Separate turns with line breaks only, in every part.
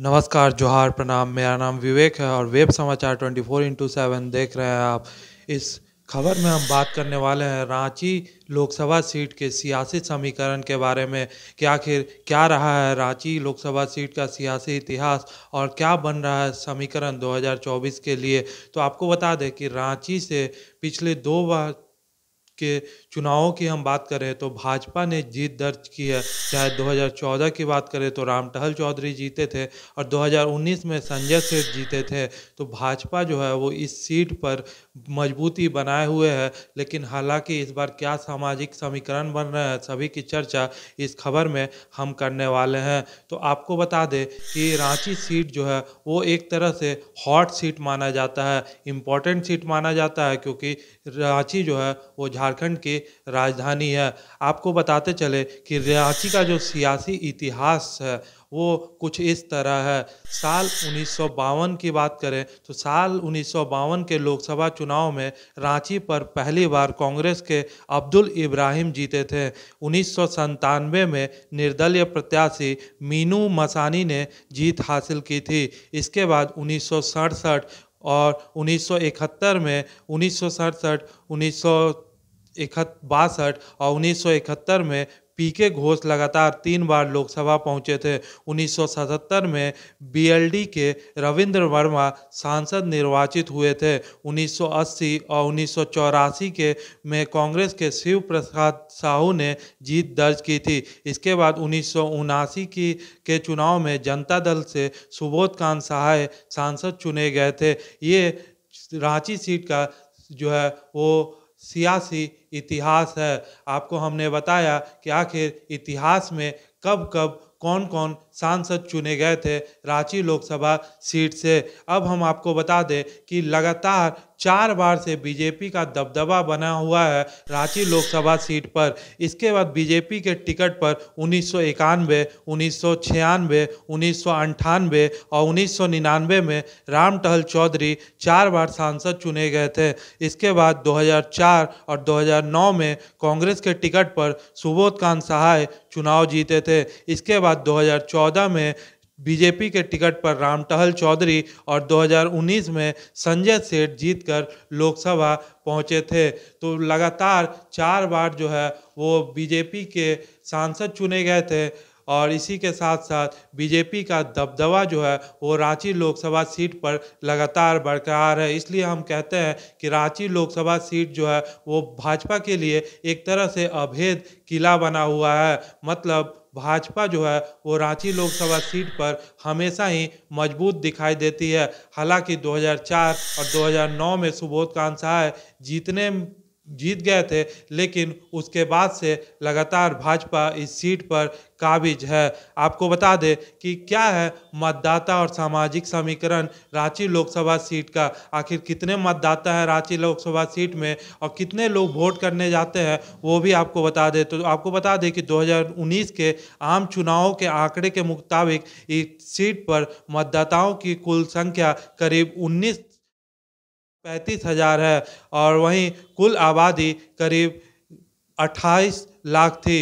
नमस्कार जोहार प्रणाम मेरा नाम विवेक है और वेब समाचार 24 फोर इंटू सेवन देख रहे हैं आप इस खबर में हम बात करने वाले हैं रांची लोकसभा सीट के सियासी समीकरण के बारे में कि आखिर क्या रहा है रांची लोकसभा सीट का सियासी इतिहास और क्या बन रहा है समीकरण 2024 के लिए तो आपको बता दें कि रांची से पिछले दो बार के चुनावों की हम बात करें तो भाजपा ने जीत दर्ज की है चाहे 2014 की बात करें तो राम टहल चौधरी जीते थे और 2019 में संजय सेठ जीते थे तो भाजपा जो है वो इस सीट पर मजबूती बनाए हुए है लेकिन हालांकि इस बार क्या सामाजिक समीकरण बन रहे हैं सभी की चर्चा इस खबर में हम करने वाले हैं तो आपको बता दें कि रांची सीट जो है वो एक तरह से हॉट सीट माना जाता है इम्पॉर्टेंट सीट माना जाता है क्योंकि रांची जो है वो झा झारखंड की राजधानी है आपको बताते चले कि रांची का जो सियासी इतिहास है वो कुछ इस तरह है साल उन्नीस की बात करें तो साल उन्नीस के लोकसभा चुनाव में रांची पर पहली बार कांग्रेस के अब्दुल इब्राहिम जीते थे उन्नीस में निर्दलीय प्रत्याशी मीनू मसानी ने जीत हासिल की थी इसके बाद उन्नीस और 1971 में उन्नीस सौ बासठ और उन्नीस में पीके घोष लगातार तीन बार लोकसभा पहुंचे थे 1977 में बीएलडी के रविंद्र वर्मा सांसद निर्वाचित हुए थे 1980 और उन्नीस के में कांग्रेस के शिव प्रसाद साहू ने जीत दर्ज की थी इसके बाद उन्नीस की के चुनाव में जनता दल से सुबोध कांत सहाय सांसद चुने गए थे ये रांची सीट का जो है वो सियासी इतिहास है आपको हमने बताया कि आखिर इतिहास में कब कब कौन कौन सांसद चुने गए थे रांची लोकसभा सीट से अब हम आपको बता दें कि लगातार चार बार से बीजेपी का दबदबा बना हुआ है रांची लोकसभा सीट पर इसके बाद बीजेपी के टिकट पर उन्नीस सौ इक्यानवे उन्नीस सौ छियानवे उन्नीस सौ और उन्नीस सौ निन्यानवे में राम टहल चौधरी चार बार सांसद चुने गए थे इसके बाद 2004 और 2009 में कांग्रेस के टिकट पर सुबोध कांत सहाय चुनाव जीते थे इसके बाद बाद 2014 में बीजेपी के टिकट पर रामटहल चौधरी और 2019 में संजय सेठ जीतकर लोकसभा पहुंचे थे तो लगातार चार बार जो है वो बीजेपी के सांसद चुने गए थे और इसी के साथ साथ बीजेपी का दबदबा जो है वो रांची लोकसभा सीट पर लगातार बरकरार है इसलिए हम कहते हैं कि रांची लोकसभा सीट जो है वो भाजपा के लिए एक तरह से अभेद किला बना हुआ है मतलब भाजपा जो है वो रांची लोकसभा सीट पर हमेशा ही मजबूत दिखाई देती है हालांकि 2004 और 2009 में सुबोध कांत सहाय जीतने जीत गए थे लेकिन उसके बाद से लगातार भाजपा इस सीट पर काबिज है आपको बता दें कि क्या है मतदाता और सामाजिक समीकरण रांची लोकसभा सीट का आखिर कितने मतदाता हैं रांची लोकसभा सीट में और कितने लोग वोट करने जाते हैं वो भी आपको बता दें तो आपको बता दें कि 2019 के आम चुनावों के आंकड़े के मुताबिक इस सीट पर मतदाताओं की कुल संख्या करीब उन्नीस पैंतीस हजार है और वहीं कुल आबादी करीब 28 लाख थी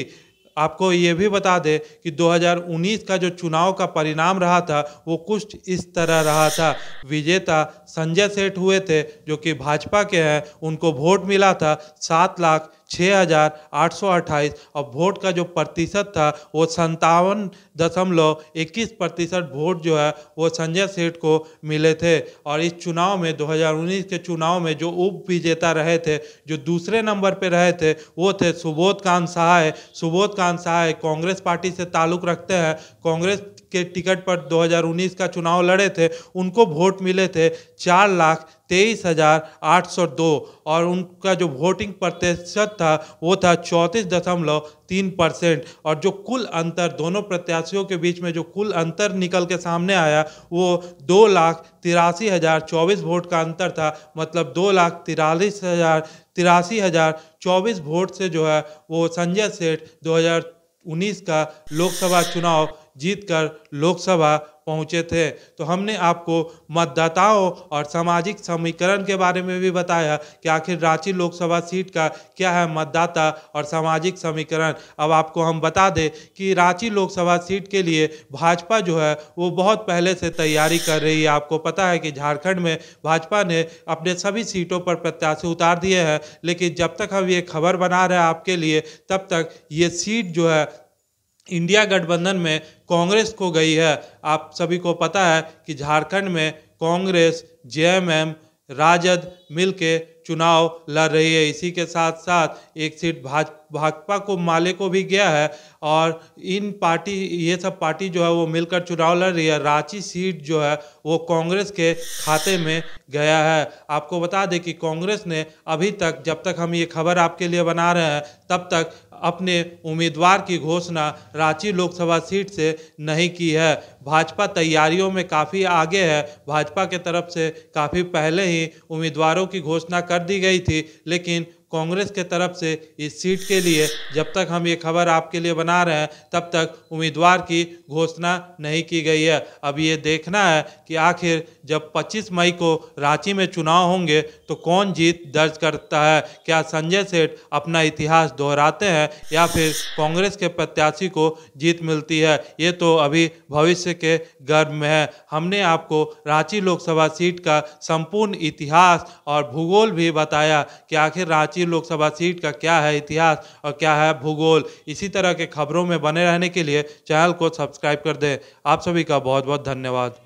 आपको ये भी बता दें कि 2019 का जो चुनाव का परिणाम रहा था वो कुछ इस तरह रहा था विजेता संजय सेठ हुए थे जो कि भाजपा के हैं उनको वोट मिला था सात लाख छः हज़ार आठ सौ अट्ठाईस और वोट का जो प्रतिशत था वो संतावन दशमलव इक्कीस प्रतिशत वोट जो है वो संजय सेठ को मिले थे और इस चुनाव में 2019 के चुनाव में जो उप विजेता रहे थे जो दूसरे नंबर पर रहे थे वो थे सुबोध कांत सहाय सुबोध कांत सहाय कांग्रेस पार्टी से ताल्लुक़ रखते हैं कांग्रेस के टिकट पर 2019 का चुनाव लड़े थे उनको वोट मिले थे चार लाख तेईस हज़ार आठ सौ दो और उनका जो वोटिंग प्रतिशत था वो था चौंतीस दशमलव तीन परसेंट और जो कुल अंतर दोनों प्रत्याशियों के बीच में जो कुल अंतर निकल के सामने आया वो दो लाख तिरासी हज़ार चौबीस वोट का अंतर था मतलब दो लाख तिरालीस हज़ार तिरासी हज़ार चौबीस वोट से जो है वो संजय सेठ दो हज़ार उन्नीस का लोकसभा चुनाव जीतकर लोकसभा पहुंचे थे तो हमने आपको मतदाताओं और सामाजिक समीकरण के बारे में भी बताया कि आखिर रांची लोकसभा सीट का क्या है मतदाता और सामाजिक समीकरण अब आपको हम बता दें कि रांची लोकसभा सीट के लिए भाजपा जो है वो बहुत पहले से तैयारी कर रही है आपको पता है कि झारखंड में भाजपा ने अपने सभी सीटों पर प्रत्याशी उतार दिए हैं लेकिन जब तक हम ये खबर बना रहे हैं आपके लिए तब तक ये सीट जो है इंडिया गठबंधन में कांग्रेस को गई है आप सभी को पता है कि झारखंड में कांग्रेस जेएमएम राजद मिलके चुनाव लड़ रही है इसी के साथ साथ एक सीट भाज भाजपा को माले को भी गया है और इन पार्टी ये सब पार्टी जो है वो मिलकर चुनाव लड़ रही है रांची सीट जो है वो कांग्रेस के खाते में गया है आपको बता दें कि कांग्रेस ने अभी तक जब तक हम ये खबर आपके लिए बना रहे हैं तब तक अपने उम्मीदवार की घोषणा रांची लोकसभा सीट से नहीं की है भाजपा तैयारियों में काफ़ी आगे है भाजपा के तरफ से काफ़ी पहले ही उम्मीदवारों की घोषणा कर दी गई थी लेकिन कांग्रेस के तरफ से इस सीट के लिए जब तक हम ये खबर आपके लिए बना रहे हैं तब तक उम्मीदवार की घोषणा नहीं की गई है अब ये देखना है कि आखिर जब 25 मई को रांची में चुनाव होंगे तो कौन जीत दर्ज करता है क्या संजय सेठ अपना इतिहास दोहराते हैं या फिर कांग्रेस के प्रत्याशी को जीत मिलती है ये तो अभी भविष्य के गर्भ में है हमने आपको रांची लोकसभा सीट का संपूर्ण इतिहास और भूगोल भी बताया कि आखिर रांची प्राचीन लोकसभा सीट का क्या है इतिहास और क्या है भूगोल इसी तरह के खबरों में बने रहने के लिए चैनल को सब्सक्राइब कर दें आप सभी का बहुत बहुत धन्यवाद